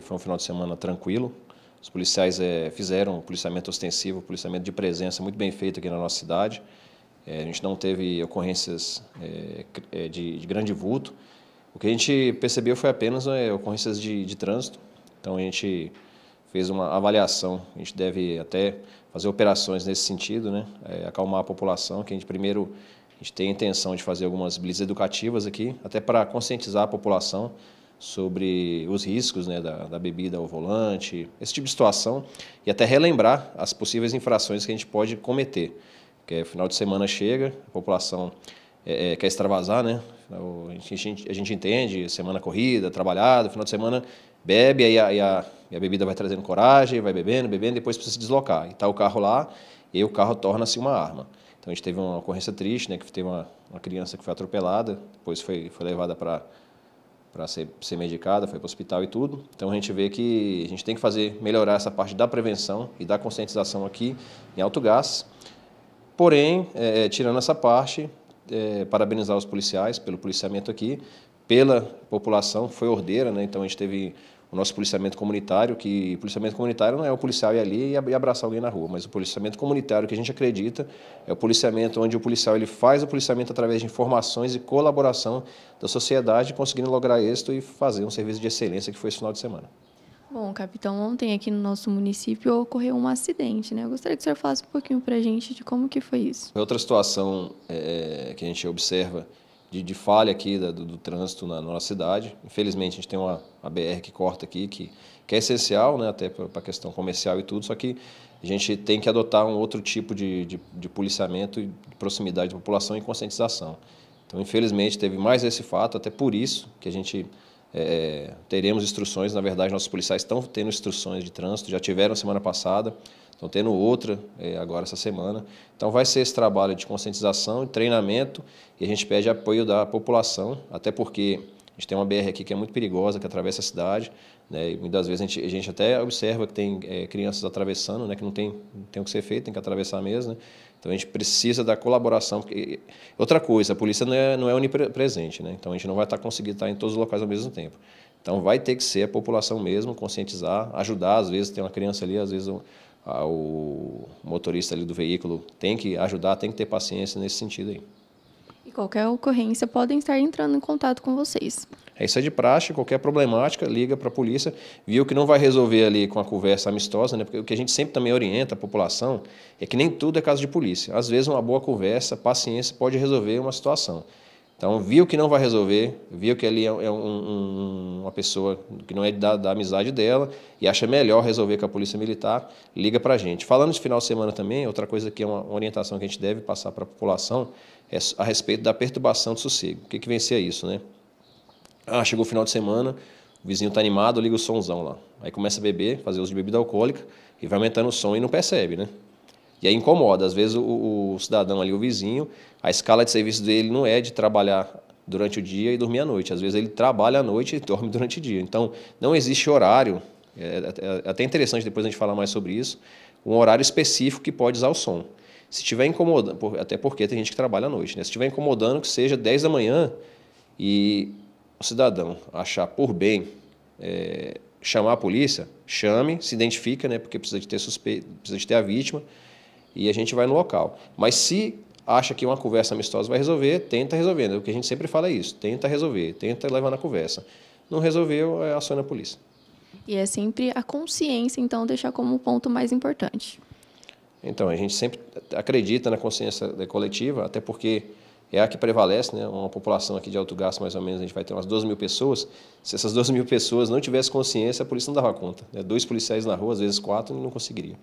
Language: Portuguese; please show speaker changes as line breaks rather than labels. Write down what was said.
foi um final de semana tranquilo. Os policiais é, fizeram um policiamento ostensivo, um policiamento de presença muito bem feito aqui na nossa cidade. É, a gente não teve ocorrências é, de, de, grande vulto. O que a gente percebeu foi apenas ocorrências de, de trânsito. Então a gente fez uma avaliação. A gente deve até fazer operações nesse sentido, né? É, acalmar a população, que a gente primeiro a gente tem a intenção de fazer algumas blitz educativas aqui, até para conscientizar a população sobre os riscos né, da, da, bebida ao volante, esse tipo de situação, e até relembrar as possíveis infrações que a gente pode cometer. Porque é final de semana chega, a população é, é, quer extravasar, né? A gente, a gente, entende, semana corrida, trabalhado, final de semana bebe, aí a, e a, e a bebida vai trazendo coragem, vai bebendo, bebendo, depois precisa se deslocar. E está o carro lá, e o carro torna-se uma arma. Então a gente teve uma ocorrência triste, né? Que teve uma, uma criança que foi atropelada, depois foi, foi levada para para ser, ser medicada, foi para o hospital e tudo. Então a gente vê que a gente tem que fazer melhorar essa parte da prevenção e da conscientização aqui em alto gás. Porém, é, é tirando essa parte, é, parabenizar os policiais pelo policiamento aqui, pela população, foi ordeira, né? então a gente teve o nosso policiamento comunitário, que policiamento comunitário não é o policial ir ali e abraçar alguém na rua, mas o policiamento comunitário que a gente acredita é o policiamento onde o policial ele faz o policiamento através de informações e colaboração da sociedade, conseguindo lograr êxito e fazer um serviço de excelência que foi esse final de semana.
Bom, capitão, ontem aqui no nosso município ocorreu um acidente, né? Eu gostaria que o senhor falasse um pouquinho para a gente de como que foi isso.
Outra situação é, que a gente observa de, de falha aqui da, do, do, trânsito na, na nossa cidade. Infelizmente, a gente tem uma, uma BR que corta aqui, que, que é essencial, né, até para a questão comercial e tudo, só que a gente tem que adotar um outro tipo de, de, de policiamento de proximidade da população e conscientização. Então, infelizmente, teve mais esse fato, até por isso que a gente é, é teremos instruções. Na verdade, nossos policiais estão tendo instruções de trânsito, já tiveram semana passada estão tendo outra é, agora essa semana. Então vai ser esse trabalho de conscientização e treinamento e a gente pede apoio da população, até porque a gente tem uma BR aqui que é muito perigosa, que atravessa a cidade, né? E muitas vezes a gente, a gente até observa que tem é, crianças atravessando, né? Que não tem, não tem o que ser feito, tem que atravessar mesmo, né? Então a gente precisa da colaboração. Porque... Outra coisa, a polícia não é, não é onipresente, né? Então a gente não vai estar tá conseguindo estar tá em todos os locais ao mesmo tempo. Então vai ter que ser a população mesmo conscientizar, ajudar. Às vezes tem uma criança ali, às vezes o motorista ali do veículo tem que ajudar, tem que ter paciência nesse sentido aí.
E qualquer ocorrência podem estar entrando em contato com vocês.
É isso é de praxe, qualquer problemática, liga para a polícia, viu que não vai resolver ali com a conversa amistosa, né? Porque o que a gente sempre também orienta a população é que nem tudo é caso de polícia. Às vezes uma boa conversa, paciência pode resolver uma situação. Então, viu que não vai resolver, viu que ali é, é um, um, uma pessoa que não é da, da, amizade dela e acha melhor resolver com a Polícia Militar, liga para a gente. Falando de final de semana também, outra coisa que é uma orientação que a gente deve passar para a população é a respeito da perturbação do sossego. O que, que vencia isso, né? Ah, chegou o final de semana, o vizinho está animado, liga o somzão lá. Aí começa a beber, fazer uso de bebida alcoólica e vai aumentando o som e não percebe, né? E aí incomoda. Às vezes o, o, cidadão ali, o vizinho, a escala de serviço dele não é de trabalhar durante o dia e dormir à noite. Às vezes ele trabalha à noite e dorme durante o dia. Então não existe horário. É, é, é até interessante depois a gente falar mais sobre isso. Um horário específico que pode usar o som. Se estiver incomodando, até porque tem gente que trabalha à noite, né? Se estiver incomodando, que seja 10 da manhã e o cidadão achar por bem é, chamar a polícia, chame, se identifica, né? Porque precisa de ter suspeito, precisa de ter a vítima e a gente vai no local. Mas se acha que uma conversa amistosa vai resolver, tenta resolver. Né? O que a gente sempre fala é isso: tenta resolver, tenta levar na conversa. Não resolveu, é aciona a polícia.
E é sempre a consciência, então, deixar como ponto mais importante.
Então, a gente sempre acredita na consciência né, coletiva, até porque é a que prevalece, né? uma população aqui de alto gasto, mais ou menos, a gente vai ter umas 12 mil pessoas. Se essas 12 mil pessoas não tivessem consciência, a polícia não dava conta. Né? Dois policiais na rua, às vezes quatro, não conseguiria.